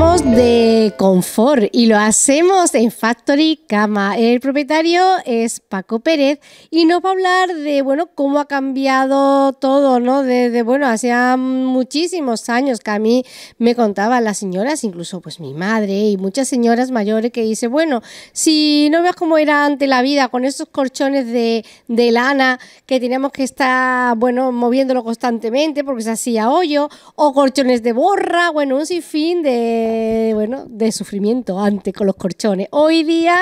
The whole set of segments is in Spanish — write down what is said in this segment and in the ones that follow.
de confort y lo hacemos en Factory Cama. El propietario es Paco Pérez y nos va a hablar de bueno cómo ha cambiado todo, ¿no? Desde bueno, hacía muchísimos años que a mí me contaban las señoras, incluso pues mi madre y muchas señoras mayores que dice, bueno, si no veas cómo era antes la vida con esos colchones de, de lana que teníamos que estar, bueno, moviéndolo constantemente porque se hacía hoyo o colchones de borra, bueno, un sinfín de eh, bueno, de sufrimiento antes con los corchones. Hoy día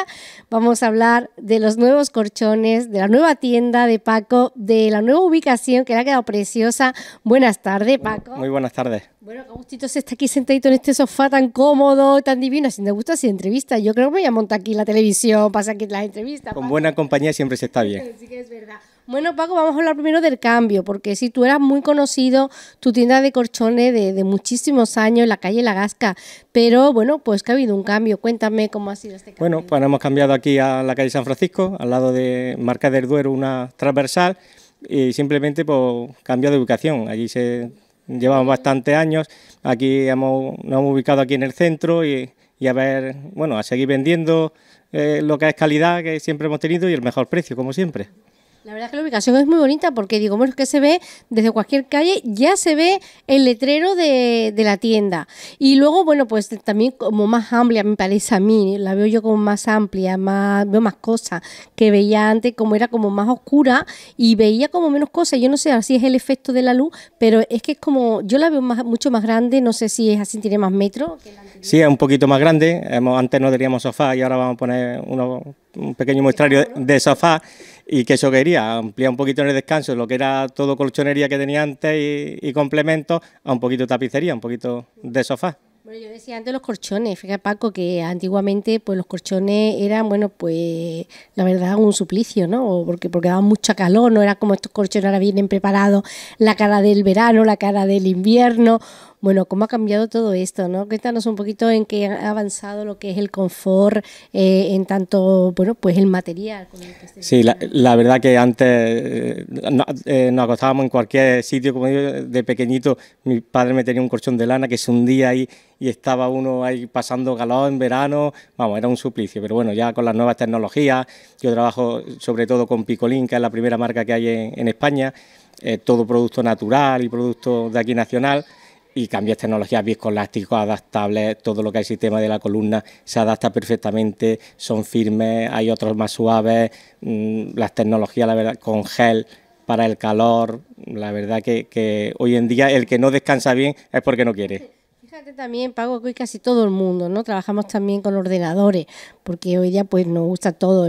vamos a hablar de los nuevos corchones, de la nueva tienda de Paco, de la nueva ubicación que le ha quedado preciosa. Buenas tardes, Paco. Muy buenas tardes. Bueno, qué gustito se está aquí sentadito en este sofá tan cómodo, tan divino. así me gusta, de entrevista. Yo creo que me voy a montar aquí la televisión, pasa que las entrevistas. Con buena compañía siempre se está bien. sí que es verdad. Bueno, Paco, vamos a hablar primero del cambio, porque si tú eras muy conocido, tu tienda de corchones de, muchísimos años en la calle La Gasca, pero bueno, pues que ha habido un cambio. Cuéntame cómo ha sido este cambio. Bueno, pues hemos cambiado aquí a la calle San Francisco, al lado de Marca del Duero, una transversal, y simplemente por pues, cambio de ubicación. Allí se llevamos bastantes años, aquí hemos, nos hemos ubicado aquí en el centro y, a ver, bueno, a seguir vendiendo eh, lo que es calidad que siempre hemos tenido y el mejor precio, como siempre. La verdad es que la ubicación es muy bonita porque, digo, bueno, es que se ve desde cualquier calle, ya se ve el letrero de, la tienda. Y luego, bueno, pues también como más amplia, me parece a mí, la veo yo como más amplia, más, veo más cosas que veía antes, como era como más oscura y veía como menos cosas. Yo no sé si es el efecto de la luz, pero es que es como, yo la veo mucho más grande, no sé si es así, tiene más metro. sí, es un poquito más grande. Antes no teníamos sofá y ahora vamos a poner un pequeño muestrario de sofá y que eso quería, ampliar un poquito en el descanso lo que era todo colchonería que tenía antes y, y complementos a un poquito de tapicería, un poquito de sofá. Bueno, yo decía antes los colchones, fíjate Paco que antiguamente pues los colchones eran, bueno, pues la verdad un suplicio, ¿no? Porque, porque daban mucha calor, no era como estos colchones ahora vienen preparados, la cara del verano, la cara del invierno, bueno, ¿cómo ha cambiado todo esto? ¿no? Cuéntanos un poquito en qué ha avanzado lo que es el confort, eh, en tanto, bueno, pues el material. Con sí, la, verdad que antes eh, eh, nos acostábamos en cualquier sitio, como yo de pequeñito, mi padre me tenía un colchón de lana que se hundía ahí y estaba uno ahí pasando calor en verano, vamos, era un suplicio, pero bueno, ya con las nuevas tecnologías, yo trabajo sobre todo con Picolín, que es la primera marca que hay en, España, todo producto natural y producto de aquí nacional y cambias tecnologías viscoelásticos adaptables, todo lo que hay el sistema de la columna se adapta perfectamente, son firmes, hay otros más suaves, mm, las tecnologías, la verdad, con gel para el calor, la verdad que hoy en día el que no descansa bien es porque no quiere. Fíjate también, Pago, que casi todo el mundo, ¿no? Trabajamos también con ordenadores, porque hoy día pues nos gusta todo,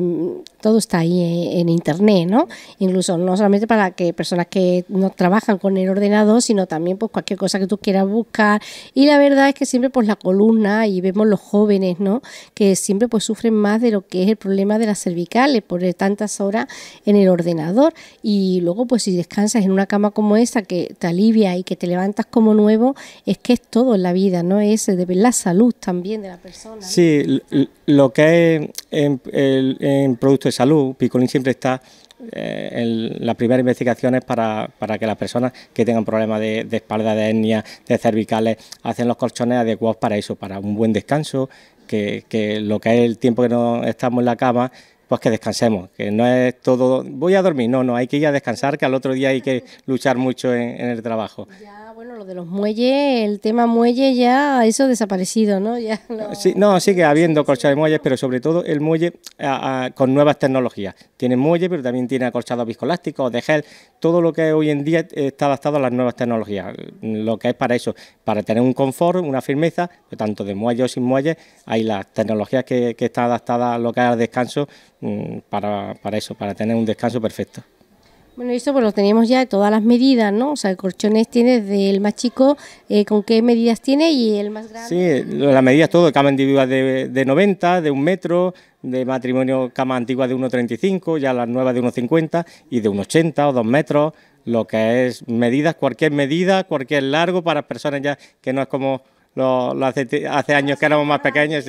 todo está ahí eh, en, internet, ¿no? Incluso no solamente para que personas que no trabajan con el ordenador, sino también pues cualquier cosa que tú quieras buscar. Y la verdad es que siempre pues la columna y vemos los jóvenes, ¿no? Que siempre pues sufren más de lo que es el problema de las cervicales por tantas horas en el ordenador. Y luego pues si descansas en una cama como esta que te alivia y que te levantas como nuevo, es que es todo vida, ¿no? Es eh, de la salud también de la persona. Sí, lo que es en, producto de salud, Picolín siempre está eh, en las primeras investigaciones para, para que las personas que tengan problemas de, espalda, de etnia de cervicales, hacen los colchones adecuados para eso, para un buen descanso, que, que lo que es el tiempo que no estamos en la cama, pues que descansemos, que no es todo, voy a dormir, no, no, hay que ir a descansar, que al otro día hay que luchar mucho en, el trabajo bueno, lo de los muelles, el tema muelle ya, eso desaparecido, ¿no? Ya no... Sí, no, sigue habiendo colchado de muelles, pero sobre todo el muelle con nuevas tecnologías. Tiene muelle, pero también tiene acolchado viscolásticos, de gel, todo lo que hoy en día está adaptado a las nuevas tecnologías, lo que es para eso, para tener un confort, una firmeza, tanto de muelle o sin muelle, hay las tecnologías que, que están adaptadas a lo que es el descanso mm, para eso, para tener un descanso perfecto. Bueno, eso pues lo tenemos ya de todas las medidas, ¿no? O sea, el colchones tiene del más chico, eh, ¿con qué medidas tiene? Y el más grande. Sí, las medidas todo, cama individual de, de 90, de un metro, de matrimonio cama antigua de 1,35, ya las nuevas de 1,50 y de 1,80 o 2 metros, lo que es medidas, cualquier medida, cualquier largo para personas ya que no es como lo, hace, años que éramos más pequeños,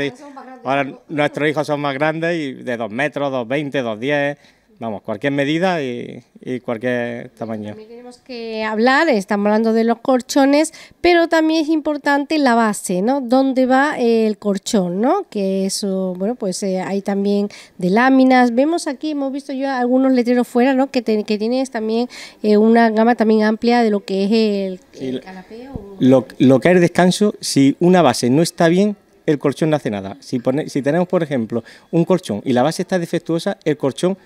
Ahora nuestros hijos son más grandes y de 2 metros, 2,20, 2,10 vamos, cualquier medida y, cualquier tamaño. También tenemos que hablar, estamos hablando de los colchones, pero también es importante la base, ¿no? ¿Dónde va eh, el colchón, ¿no? Que eso, bueno, pues eh, hay también de láminas. Vemos aquí, hemos visto yo algunos letreros fuera, ¿no? Que, que tienes también eh, una gama también amplia de lo que es el, el Lo, que es descanso, si una base no está bien, el colchón no hace nada. Si, si tenemos, por ejemplo, un colchón y la base está defectuosa, el colchón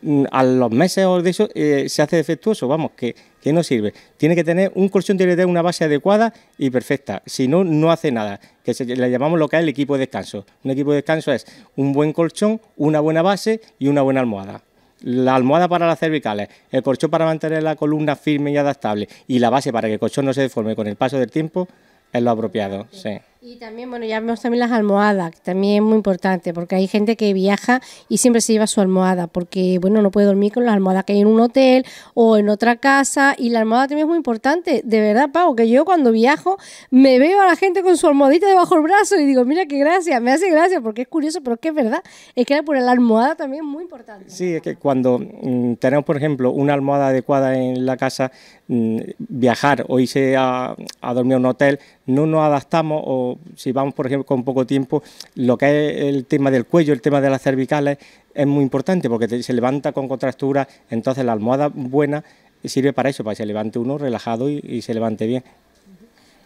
Mm, a los meses o de eso se hace defectuoso, vamos, que, que, no sirve. Tiene que tener, un colchón tiene que tener una base adecuada y perfecta, si no, no hace nada, que le llamamos lo que es el equipo de descanso. Un equipo de descanso es un buen colchón, una buena base y una buena almohada. La almohada para las cervicales, el colchón para mantener la columna firme y adaptable y la base para que el colchón no se deforme con el paso del tiempo es lo apropiado, sí. Y también, bueno, ya vemos también las almohadas, también es muy importante, porque hay gente que viaja y siempre se lleva su almohada, porque, bueno, no puede dormir con las almohadas que hay en un hotel o en otra casa, y la almohada también es muy importante, de verdad, Pau, que yo cuando viajo me veo a la gente con su almohadita debajo del brazo y digo, mira qué gracia, me hace gracia, porque es curioso, pero es que es verdad, es que por la almohada también es muy importante. Sí, es que cuando mm, tenemos, por ejemplo, una almohada adecuada en la casa, mm, viajar o irse a, a dormir a un hotel, no nos adaptamos o si vamos, por ejemplo, con poco tiempo, lo que es el tema del cuello, el tema de las cervicales, es muy importante porque se levanta con contractura, entonces la almohada buena sirve para eso, para que se levante uno relajado y se levante bien.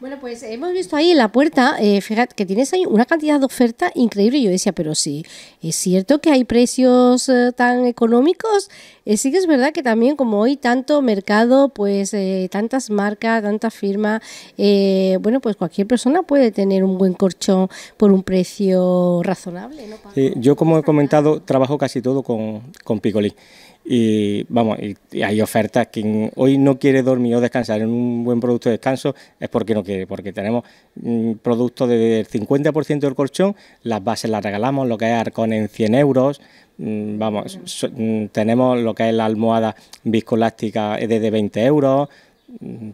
Bueno, pues hemos visto ahí en la puerta, eh, fíjate que tienes ahí una cantidad de oferta increíble. Yo decía, pero sí, es cierto que hay precios eh, tan económicos. Eh, sí que es verdad que también como hoy tanto mercado, pues tantas marcas, tantas firmas, bueno, pues cualquier persona puede tener un buen corchón por un precio razonable. yo como he comentado, trabajo casi todo con, con Picolí. Y vamos, y hay ofertas. Quien hoy no quiere dormir o descansar en un buen producto de descanso es porque no quiere, porque tenemos mm, productos del 50% del colchón, las bases las regalamos, lo que es arcón en 100 euros, mm, vamos, mm, tenemos lo que es la almohada viscolástica eh, desde 20 euros,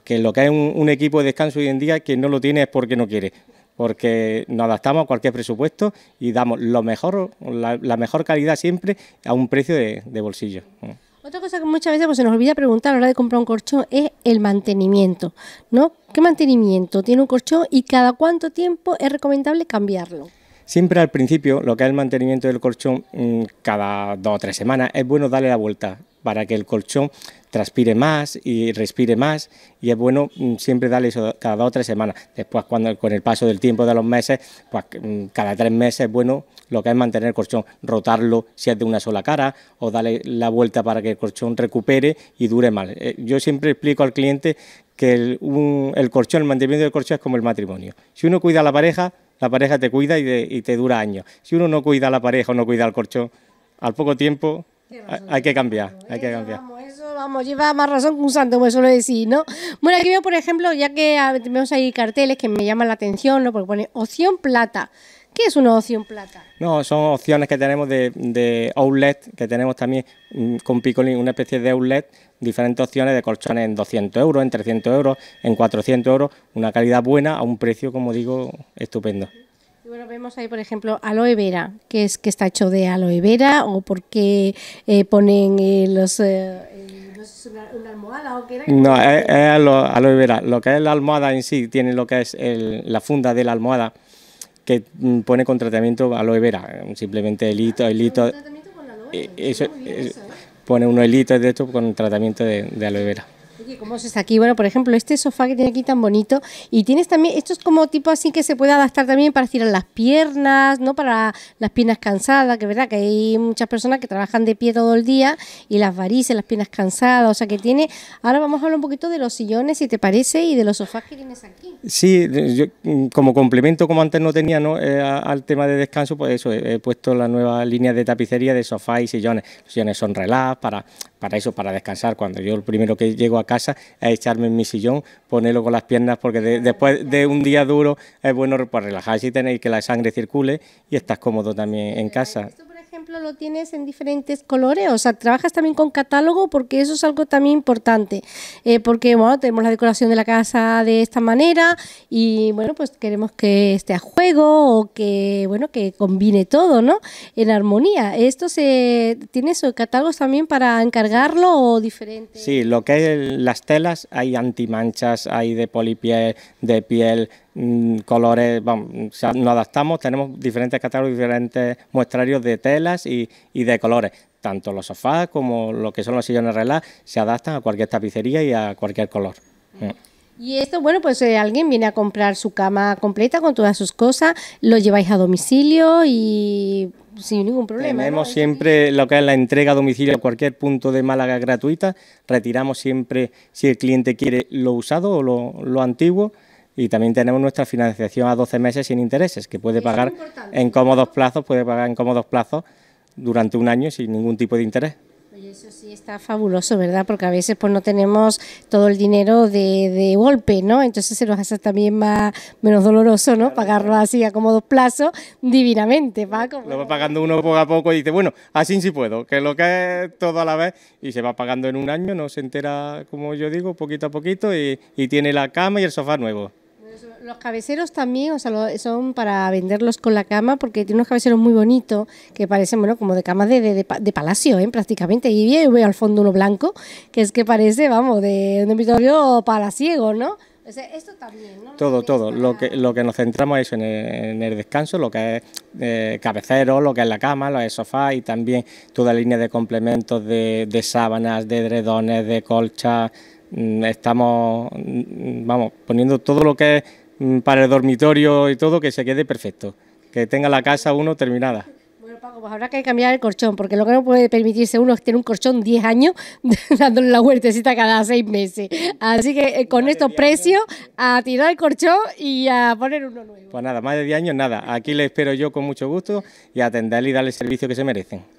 que lo que es un, un equipo de descanso hoy en día, quien no lo tiene es porque no quiere porque nos adaptamos a cualquier presupuesto y damos lo mejor, la, mejor calidad siempre a un precio de, bolsillo. Mm. Otra cosa que muchas veces pues, se nos olvida preguntar a la hora de comprar un colchón es el mantenimiento, ¿no? ¿Qué mantenimiento tiene un colchón y cada cuánto tiempo es recomendable cambiarlo? Siempre al principio, lo que es el mantenimiento del colchón mm, cada dos o tres semanas, es bueno darle la vuelta para que el colchón transpire más y respire más y es bueno mm, siempre darle eso cada dos o tres semanas. Después cuando con el paso del tiempo de los meses, pues mm, cada tres meses es bueno lo que es mantener el colchón, rotarlo si es de una sola cara o darle la vuelta para que el colchón recupere y dure más. Eh, yo siempre explico al cliente que el, el colchón, el mantenimiento del colchón es como el matrimonio. Si uno cuida a la pareja, la pareja te cuida y, te dura años. Si uno no cuida a la pareja o no cuida al corcho, al poco tiempo hay que cambiar, Vamos, eso, vamos, lleva más razón que un santo, como suelo decir, ¿no? Bueno, aquí veo, por ejemplo, ya que ah, tenemos ahí carteles que me llaman la atención, ¿no? Porque pone opción plata. ¿Qué es una opción plata? No, son opciones que tenemos de, outlet, que tenemos también mm, con Picolín, una especie de outlet, diferentes opciones de colchones en 200 euros, en 300 euros, en 400 euros, una calidad buena a un precio, como digo, estupendo. Y bueno, vemos ahí, por ejemplo, aloe vera, que es que está hecho de aloe vera, o porque eh, ponen eh, los... Eh, eh una, una, almohada o qué era? No, es, aloe, aloe vera. Lo que es la almohada en sí tiene lo que es la funda de la almohada, que mm, pone con tratamiento aloe vera, eh, simplemente elito, hito, eh, eso, ¿eh? pone unos hilitos de esto con tratamiento de aloe vera. ¿Y ¿cómo es aquí? Bueno, por ejemplo, este sofá que tiene aquí tan bonito y tienes también, esto es como tipo así que se puede adaptar también para tirar las piernas, ¿no? Para las piernas cansadas, que es verdad que hay muchas personas que trabajan de pie todo el día y las varices, las piernas cansadas, o sea que tiene... Ahora vamos a hablar un poquito de los sillones, si te parece, y de los sofás que tienes aquí. Sí, yo mm, como complemento, como antes no tenía, eh, al tema de descanso, pues eso, he, puesto la nueva línea de tapicería de sofá y sillones. Los sillones son relax para para eso, para descansar. Cuando yo lo primero que llego a casa es echarme en mi sillón, ponerlo con las piernas, porque después de un día duro es bueno para pues, relajarse y tener que la sangre circule y estás cómodo también en casa ejemplo, lo tienes en diferentes colores? O sea, ¿trabajas también con catálogo? Porque eso es algo también importante. Eh, porque, bueno, tenemos la decoración de la casa de esta manera y, bueno, pues queremos que esté a juego o que, bueno, que combine todo, ¿no? En armonía. ¿Esto se tiene eso, catálogos también para encargarlo o diferente? Sí, lo que las telas, hay antimanchas, hay de polipiel, de piel Mm, colores, vamos, mm, nos adaptamos, tenemos diferentes catálogos, diferentes muestrarios de telas y, y de colores. Tanto los sofás como lo que son los sillones relax se adaptan a cualquier tapicería y a cualquier color. Mm. Y esto, bueno, pues eh, alguien viene a comprar su cama completa con todas sus cosas, lo lleváis a domicilio y sin ningún problema. Tenemos siempre lo que es la entrega a domicilio a cualquier punto de Málaga gratuita, retiramos siempre si el cliente quiere lo usado o lo, lo antiguo y también tenemos nuestra financiación a 12 meses sin intereses, que puede pagar en cómodos plazos, puede pagar en cómodos plazos durante un año sin ningún tipo de interés. eso sí está fabuloso, ¿verdad? Porque a veces pues no tenemos todo el dinero de, golpe, ¿no? Entonces se nos hace también más menos doloroso, ¿no? Pagarlo así a cómodos plazos, divinamente, ¿va? Lo va pagando uno poco a poco y dice, bueno, así sí puedo, que lo que es todo a la vez y se va pagando en un año, no se entera, como yo digo, poquito a poquito y, y tiene la cama y el sofá nuevo. Los cabeceros también, o sea, son para venderlos con la cama, porque tiene unos cabeceros muy bonitos que parecen, bueno, como de cama de, de, palacio, ¿eh? prácticamente. Y bien veo al fondo uno blanco, que es que parece, vamos, de un dormitorio palaciego, ¿no? O sea, esto también, ¿no? Todo, todo. Lo, que, lo que nos centramos es en el, descanso, lo que es eh, cabecero, lo que es la cama, lo que es sofá y también toda línea de complementos de, de sábanas, de dredones, de colchas. Mm, estamos, mm, vamos, poniendo todo lo que es Mm, para el dormitorio y todo, que se quede perfecto, que tenga la casa uno terminada. Bueno, Paco, pues habrá que cambiar el colchón, porque lo que no puede permitirse uno es tener un colchón 10 años dándole la vueltecita cada 6 meses. Así que eh, con estos precios, a tirar el colchón y a poner uno nuevo. Pues nada, más de 10 años nada. Aquí le espero yo con mucho gusto y atenderle y darle el servicio que se merecen.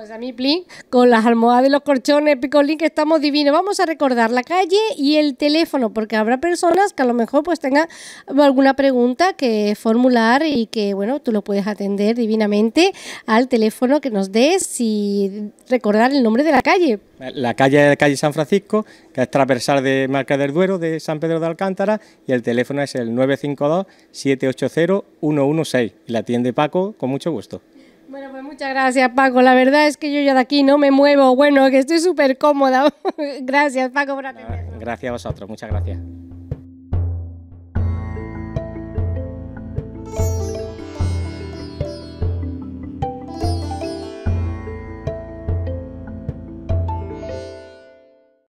Pues a mí, Plin, con las almohadas y los corchones, picolín, que estamos divinos. Vamos a recordar la calle y el teléfono, porque habrá personas que a lo mejor pues tengan alguna pregunta que formular y que, bueno, tú lo puedes atender divinamente al teléfono que nos des y recordar el nombre de la calle. La calle es la calle San Francisco, que es transversal de Marca del Duero, de San Pedro de Alcántara, y el teléfono es el 952-780-116. La atiende Paco con mucho gusto. Bueno, pues muchas gracias, Paco. La verdad es que yo ya de aquí no me muevo. Bueno, que estoy súper cómoda. gracias, Paco, por atendernos. Gracias a vosotros, muchas gracias.